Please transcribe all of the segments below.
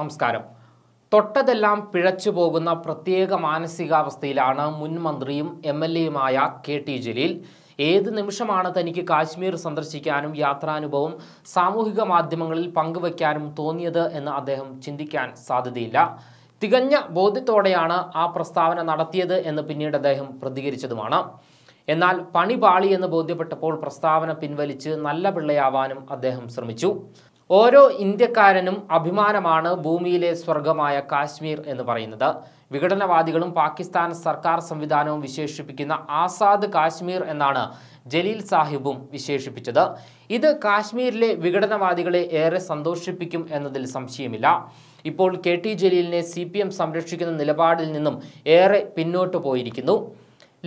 നമസ്കാരം തൊട്ടതെല്ലാം പിഴച്ചു പോകുന്ന പ്രത്യേക മാനസികാവസ്ഥയിലാണ് മുൻ മന്ത്രിയും എം എൽ എയുമായ കെ ടി ജലീൽ ഏത് നിമിഷമാണ് തനിക്ക് കാശ്മീർ സന്ദർശിക്കാനും യാത്രാനുഭവം സാമൂഹിക മാധ്യമങ്ങളിൽ പങ്കുവയ്ക്കാനും തോന്നിയത് എന്ന് അദ്ദേഹം ചിന്തിക്കാൻ സാധ്യതയില്ല തികഞ്ഞ ബോധ്യത്തോടെയാണ് ആ പ്രസ്താവന നടത്തിയത് എന്ന് പിന്നീട് അദ്ദേഹം പ്രതികരിച്ചതുമാണ് എന്നാൽ പണി പാളിയെന്ന് എന്ന് ബോധ്യപ്പെട്ടപ്പോൾ പ്രസ്താവന പിൻവലിച്ച് നല്ല പിള്ളയാവാനും അദ്ദേഹം ശ്രമിച്ചു ഓരോ ഇന്ത്യക്കാരനും അഭിമാനമാണ് ഭൂമിയിലെ സ്വർഗമായ കാശ്മീർ എന്ന് പറയുന്നത് വിഘടനവാദികളും പാകിസ്ഥാൻ സർക്കാർ സംവിധാനവും വിശേഷിപ്പിക്കുന്ന ആസാദ് കാശ്മീർ എന്നാണ് ജലീൽ സാഹിബും വിശേഷിപ്പിച്ചത് ഇത് കാശ്മീരിലെ വിഘടനവാദികളെ ഏറെ സന്തോഷിപ്പിക്കും എന്നതിൽ സംശയമില്ല ഇപ്പോൾ കെ ടി ജലീലിനെ സി പി എം സംരക്ഷിക്കുന്ന നിലപാടിൽ നിന്നും ഏറെ പിന്നോട്ട് പോയിരിക്കുന്നു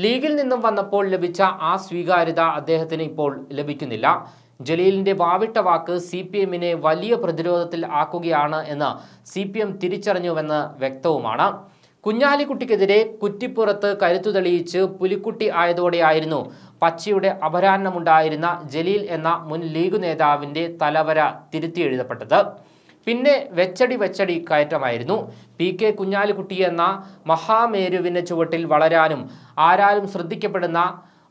ലീഗിൽ നിന്നും വന്നപ്പോൾ ലഭിച്ച ആ സ്വീകാര്യത അദ്ദേഹത്തിന് ഇപ്പോൾ ലഭിക്കുന്നില്ല ജലീലിന്റെ വാവിട്ട വാക്ക് സി പി എമ്മിനെ വലിയ പ്രതിരോധത്തിൽ ആക്കുകയാണ് എന്ന് സി പി എം തിരിച്ചറിഞ്ഞുവെന്ന് വ്യക്തവുമാണ് കുഞ്ഞാലിക്കുട്ടിക്കെതിരെ കുറ്റിപ്പുറത്ത് കരുത്തു തെളിയിച്ച് പുലിക്കുട്ടി ആയതോടെയായിരുന്നു പച്ചയുടെ അപരാഹ്നമുണ്ടായിരുന്ന ജലീൽ എന്ന മുൻ ലീഗ് നേതാവിൻ്റെ തലവര തിരുത്തി എഴുതപ്പെട്ടത് പിന്നെ വെച്ചടി വെച്ചടി കയറ്റമായിരുന്നു പി കെ കുഞ്ഞാലിക്കുട്ടി എന്ന മഹാമേരുവിൻ്റെ ചുവട്ടിൽ വളരാനും ആരാലും ശ്രദ്ധിക്കപ്പെടുന്ന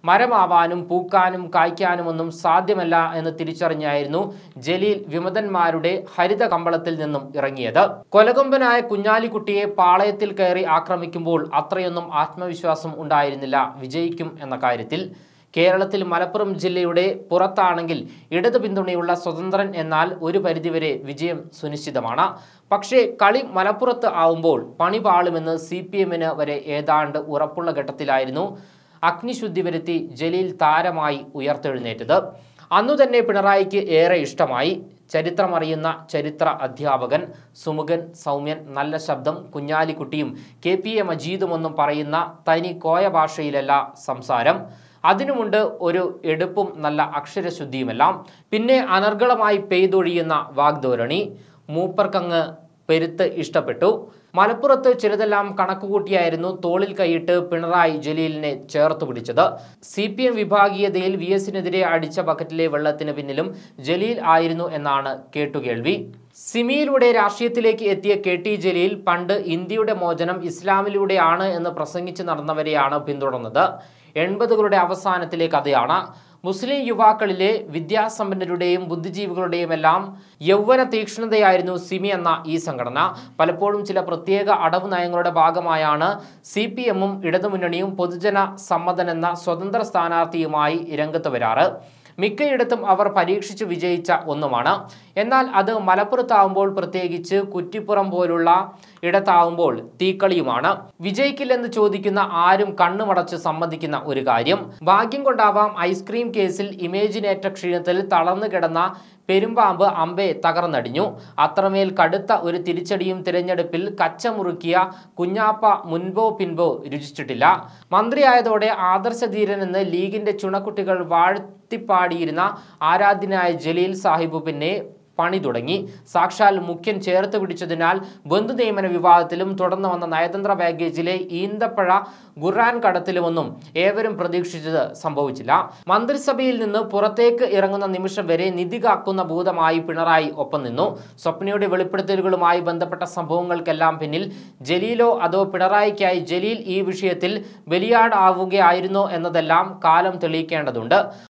മരമാവാനും പൂക്കാനും കായ്ക്കാനുമൊന്നും സാധ്യമല്ല എന്ന് തിരിച്ചറിഞ്ഞായിരുന്നു ജലീൽ വിമതന്മാരുടെ ഹരിത കമ്പളത്തിൽ നിന്നും ഇറങ്ങിയത് കൊലകൊമ്പനായ കുഞ്ഞാലിക്കുട്ടിയെ പാളയത്തിൽ കയറി ആക്രമിക്കുമ്പോൾ അത്രയൊന്നും ആത്മവിശ്വാസം ഉണ്ടായിരുന്നില്ല വിജയിക്കും എന്ന കാര്യത്തിൽ കേരളത്തിൽ മലപ്പുറം ജില്ലയുടെ പുറത്താണെങ്കിൽ ഇടതു പിന്തുണയുള്ള സ്വതന്ത്രൻ എന്നാൽ ഒരു പരിധിവരെ വിജയം സുനിശ്ചിതമാണ് പക്ഷേ കളി മലപ്പുറത്ത് ആവുമ്പോൾ പണി പാളുമെന്ന് സി വരെ ഏതാണ്ട് ഉറപ്പുള്ള ഘട്ടത്തിലായിരുന്നു അഗ്നിശുദ്ധി വരുത്തി ജലീൽ താരമായി ഉയർത്തെഴുന്നേറ്റത് അന്നു തന്നെ പിണറായിക്ക് ഏറെ ഇഷ്ടമായി ചരിത്രമറിയുന്ന ചരിത്ര അധ്യാപകൻ സുമുഖൻ സൗമ്യൻ നല്ല ശബ്ദം കുഞ്ഞാലിക്കുട്ടിയും കെ പി എ മജീദുമൊന്നും പറയുന്ന തനി കോയ ഭാഷയിലല്ല സംസാരം അതിനുമുണ്ട് ഒരു എടുപ്പും നല്ല അക്ഷരശുദ്ധിയുമെല്ലാം പിന്നെ അനർഗളമായി പെയ്തൊഴിയുന്ന വാഗ്ധോരണി മൂപ്പർക്കങ്ങ് പെരുത്ത് ഇഷ്ടപ്പെട്ടു മലപ്പുറത്ത് ചിലതെല്ലാം കണക്കുകൂട്ടിയായിരുന്നു തോളിൽ കൈയിട്ട് പിണറായി ജലീലിനെ ചേർത്ത് പിടിച്ചത് സി പി എം വിഭാഗീയതയിൽ വി എസിനെതിരെ അടിച്ച ബക്കറ്റിലെ വെള്ളത്തിന് പിന്നിലും ജലീൽ ആയിരുന്നു എന്നാണ് കേട്ടുകേൾവി സിമിയിലൂടെ രാഷ്ട്രീയത്തിലേക്ക് എത്തിയ കെ ടി ജലീൽ പണ്ട് ഇന്ത്യയുടെ മോചനം ഇസ്ലാമിലൂടെയാണ് എന്ന് പ്രസംഗിച്ച് നടന്നവരെയാണ് പിന്തുടർന്നത് എൺപതുകളുടെ അവസാനത്തിലെ കഥയാണ് മുസ്ലിം യുവാക്കളിലെ വിദ്യാസമ്പന്നരുടെയും ബുദ്ധിജീവികളുടെയും എല്ലാം യൗവന തീക്ഷ്ണതയായിരുന്നു സിമി എന്ന ഈ സംഘടന പലപ്പോഴും ചില പ്രത്യേക അടവ് നയങ്ങളുടെ ഭാഗമായാണ് സി പി എമ്മും ഇടതുമുന്നണിയും പൊതുജന സമ്മതനെന്ന സ്വതന്ത്ര സ്ഥാനാർത്ഥിയുമായി രംഗത്ത് വരാറ് മിക്കയിടത്തും അവർ പരീക്ഷിച്ചു വിജയിച്ച ഒന്നുമാണ് എന്നാൽ അത് മലപ്പുറത്താവുമ്പോൾ പ്രത്യേകിച്ച് കുറ്റിപ്പുറം പോലുള്ള ഇടത്താവുമ്പോൾ തീക്കളിയുമാണ് വിജയിക്കില്ലെന്ന് ചോദിക്കുന്ന ആരും കണ്ണുമടച്ച് സമ്മതിക്കുന്ന ഒരു കാര്യം ഭാഗ്യം കൊണ്ടാവാം ഐസ്ക്രീം കേസിൽ ഇമേജിനേറ്റ ക്ഷീണത്തിൽ തളർന്നു കിടന്ന പെരുമ്പാമ്പ് അമ്പെ തകർന്നടിഞ്ഞു അത്രമേൽ കടുത്ത ഒരു തിരിച്ചടിയും തിരഞ്ഞെടുപ്പിൽ കച്ചമുറുക്കിയ കുഞ്ഞാപ്പ മുൻപോ പിൻപോ രുചിച്ചിട്ടില്ല മന്ത്രിയായതോടെ എന്ന് ലീഗിന്റെ ചുണക്കുട്ടികൾ വാഴ കൊത്തിപ്പാടിയിരുന്ന ആരാധ്യനായ ജലീൽ സാഹിബ് പിന്നെ പണി തുടങ്ങി സാക്ഷാൽ മുഖ്യൻ ചേർത്ത് പിടിച്ചതിനാൽ ബന്ധു നിയമന വിവാദത്തിലും തുടർന്ന് വന്ന നയതന്ത്ര പാക്കേജിലെ ഈന്തപ്പഴ ഖുർആൻ കടത്തിലുമൊന്നും ഏവരും പ്രതീക്ഷിച്ചത് സംഭവിച്ചില്ല മന്ത്രിസഭയിൽ നിന്ന് പുറത്തേക്ക് ഇറങ്ങുന്ന നിമിഷം വരെ നിധി കാക്കുന്ന ഭൂതമായി പിണറായി ഒപ്പം നിന്നു സ്വപ്നയുടെ വെളിപ്പെടുത്തലുകളുമായി ബന്ധപ്പെട്ട സംഭവങ്ങൾക്കെല്ലാം പിന്നിൽ ജലീലോ അതോ പിണറായിക്കായി ജലീൽ ഈ വിഷയത്തിൽ ബലിയാടാവുകയായിരുന്നോ എന്നതെല്ലാം കാലം തെളിയിക്കേണ്ടതുണ്ട്